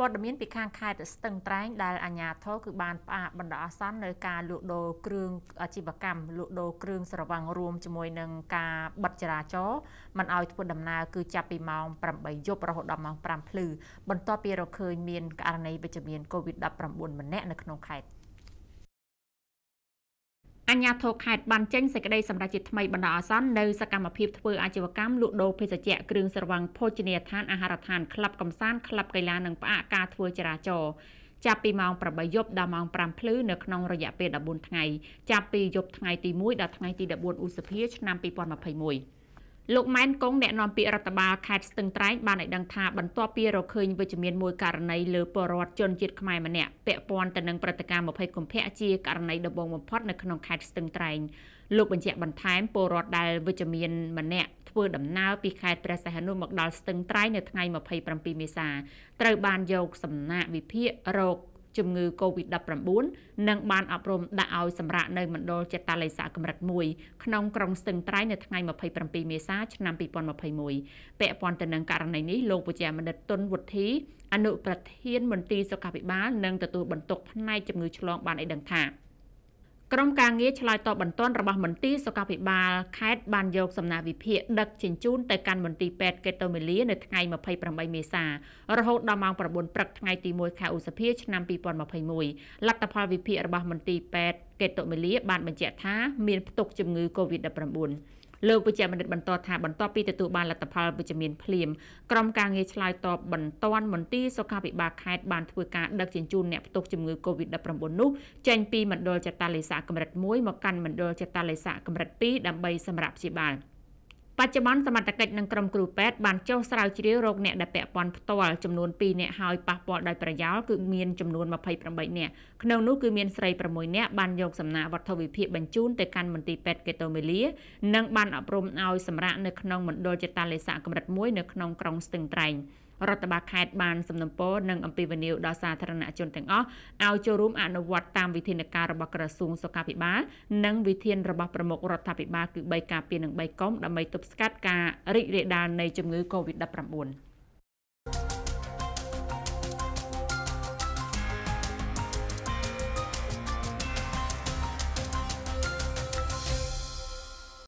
ព័ត៌មានពីខាងខេត្តស្ទឹងត្រែងដែលអាជ្ញាធរគឺបានផ្អាកបណ្ដោះអាសន្ននៅការលក់ដូរគ្រឿងអាជីវកម្មលក់ដូរគ្រឿងស្រវឹងរួមជាមួយនឹងការបិទចរាចរណ៍មិនឲ្យធ្វើដំណើរគឺចាប់ពីម៉ោង8យប់រហូតដល់ម៉ោង5ភ្លឺបន្ទាប់ពីរកឃើញមានករណីវិជ្ជមានកូវីដ -19 ម្នាក់នៅក្នុងខេត្ត។ញ្ញាធរខេត្តបានចេញសេចក្តីសម្រេចជាថ្មីបណ្ដោះអាសន្ននៅសកម្មភាពធ្វើអាជីវកម្មលក់ដូរភេសជ្ជៈគ្រឿងស្រវឹងភោជនីយដ្ឋានអាហារដ្ឋានក្លឹបកំសាន្តក្លឹបកីឡានិងផ្អាកការធ្វើចរាចរណ៍ចាប់ពីម៉ោង8យប់ដល់ម៉ោង5ភ្លឺនៅក្នុងរយៈពេល14ថ្ងៃចាប់ពីយប់ថ្ងៃទី1ដល់ថ្ងៃទី14ឧសភាឆ្នាំ2021លោកម៉ែនគង់អ្នកនាំពាក្យរដ្ឋបាលខេត្តស្ទឹងត្រែងបានឲ្យដឹងថា បន្ទាប់ពីរកឃើញវិជ្ជមានមួយករណីលើពលរដ្ឋជនជាតិខ្មែរម្នាក់ពាក់ព័ន្ធទៅនឹងព្រឹត្តិការណ៍20កុម្ភៈជាករណីដំបូងបំផុតនៅក្នុងខេត្តស្ទឹងត្រែងលោកបញ្ជាក់បន្ថែមពលរដ្ឋដែលវិជ្ជមានម្នាក់ធ្វើដំណើរពីខេត្តព្រះសីហនុមកដល់ស្ទឹងត្រែងនៅថ្ងៃ27មេសាត្រូវបានយកសំណាក់វិភាគរោគជំងឺ Covid-19 និងបានអប់រំដាក់ឲ្យសម្រាកនៅមណ្ឌលចិត្តល័យសាកម្រិត1ក្នុងក្រុងស្ទឹងត្រែងនៅថ្ងៃ27មេសាឆ្នាំ2021ពាក់ព័ន្ធទៅនឹងករណីនេះលោកវិជ្ជាមនិតទុនវុទ្ធីអនុប្រធានមន្ត្រីសុខាភិបាលនិងទទួលបន្ទុកផ្នែកជំងឺឆ្លងបានឲ្យដឹងថាក្រុមការងារឆ្លើយតបបន្ទាន់របស់មន្ទីរសុខាភិបាលខេត្តបានយកសំណាវិភាគដឹកជញ្ជូនទៅកាន់មន្ទីរពេទ្យកេតូមេលានៅថ្ងៃ28មេសារហូតដល់ម៉ោង9ព្រឹកថ្ងៃទី1ខែឧសភាឆ្នាំ2021លទ្ធផលវិភាគរបស់មន្ទីរពេទ្យកេតូមេលាបានបញ្ជាក់ថាមានផ្ទុកជំងឺ Covid-19 លោកវិជ្ជបណ្ឌិតបន្តថាបន្ទាប់ពីទទួលបានលទ្ធផលវិជ្ជមានភ្លាមក្រុមការងារឆ្លើយតបបន្ទាន់មន្ទីរសុខាភិបាលខេត្តបានធ្វើការដឹកជញ្ជូនអ្នកផ្ទុកជំងឺ Covid-19 នោះចេញពីមណ្ឌលចតាឡេសាកម្រិត1មកកាន់មណ្ឌលចតាឡេសាកម្រិត2ដើម្បីសម្រាប់ព្យាបាល។បច្ចុប្បន្នសមត្ថកិច្ចនិងក្រុមគ្រូពេទ្យបានចុះស្រាវជ្រាវរោគអ្នកដែលពាក់ព័ន្ធផ្ទាល់ចំនួន2អ្នកហើយប៉ះពាល់ដោយប្រយោលគឺមានចំនួន28អ្នកក្នុងនោះគឺមានស្រី6អ្នកបានយកសំណាក់វត្ថុវិភាគបញ្ជូនទៅកាន់មន្ទីរពេទ្យកេតូមេលានិងបានអប់រំឲ្យសម្រាកនៅក្នុងមណ្ឌលចេតាលេសាកម្រិត1នៅក្នុងក្រុងស្ទឹងត្រែង។រដ្ឋបាលខេត្តបានសំណូមពរនិងអំពាវនាវដល់សាធារណជនទាំងអស់ឲ្យចូលរួមអនុវត្តតាមវិធានការរបស់ក្រសួងសុខាភិបាលនិងវិធានរបស់ប្រមុខរដ្ឋាភិបាលគឺ3ការពារនិង3កុំដើម្បីទប់ស្កាត់ការរីករាលដាលនៃជំងឺ Covid-19